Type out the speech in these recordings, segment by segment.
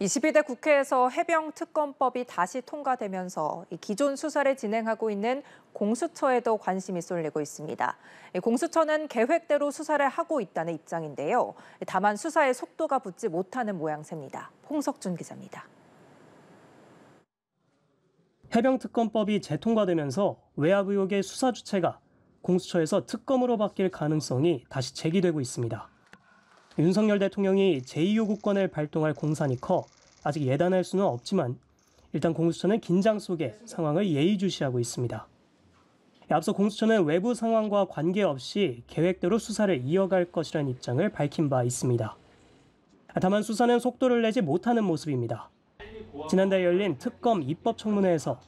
22대 국회에서 해병 특검법이 다시 통과되면서 기존 수사를 진행하고 있는 공수처에도 관심이 쏠리고 있습니다. 공수처는 계획대로 수사를 하고 있다는 입장인데요. 다만 수사의 속도가 붙지 못하는 모양새입니다. 홍석준 기자입니다. 해병 특검법이 재통과되면서 외압 의혹의 수사 주체가 공수처에서 특검으로 바뀔 가능성이 다시 제기되고 있습니다. 윤석열 대통령이 제2요구권을 발동할 공산이 커 아직 예단할 수는 없지만 일단 공수처는 긴장 속에 상황을 예의주시하고 있습니다. 앞서 공수처는 외부 상황과 관계없이 계획대로 수사를 이어갈 것이라는 입장을 밝힌 바 있습니다. 다만 수사는 속도를 내지 못하는 모습입니다. 지난달 열린 특검 입법 청문회에서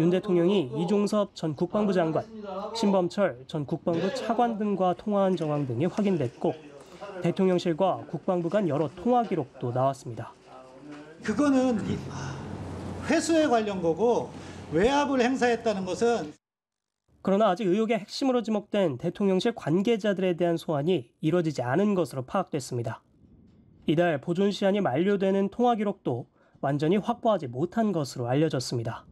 윤 대통령이 이종섭 전 국방부 장관, 신범철 전 국방부 차관 등과 통화한 정황 등이 확인됐고 대통령실과 국방부 간 여러 통화 기록도 나왔습니다. 그거는 회수에 관련 거고 외압을 행사했다는 것은 그러나 아직 의혹의 핵심으로 지목된 대통령실 관계자들에 대한 소환이 이뤄지지 않은 것으로 파악됐습니다. 이달 보존 시한이 만료되는 통화 기록도 완전히 확보하지 못한 것으로 알려졌습니다.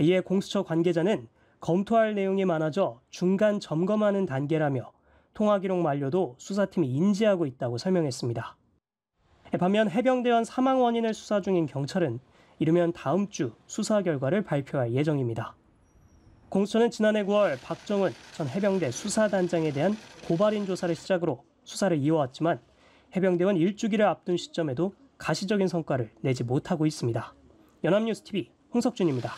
이에 공수처 관계자는 검토할 내용이 많아져 중간 점검하는 단계라며 통화 기록 만료도 수사팀이 인지하고 있다고 설명했습니다. 예, 반면 해병대원 사망 원인을 수사 중인 경찰은 이르면 다음 주 수사 결과를 발표할 예정입니다. 공수처는 지난해 9월 박정은 전 해병대 수사단장에 대한 고발인 조사를 시작으로 수사를 이어왔지만 해병대원 일주기를 앞둔 시점에도 가시적인 성과를 내지 못하고 있습니다. 연합뉴스TV 홍석준입니다.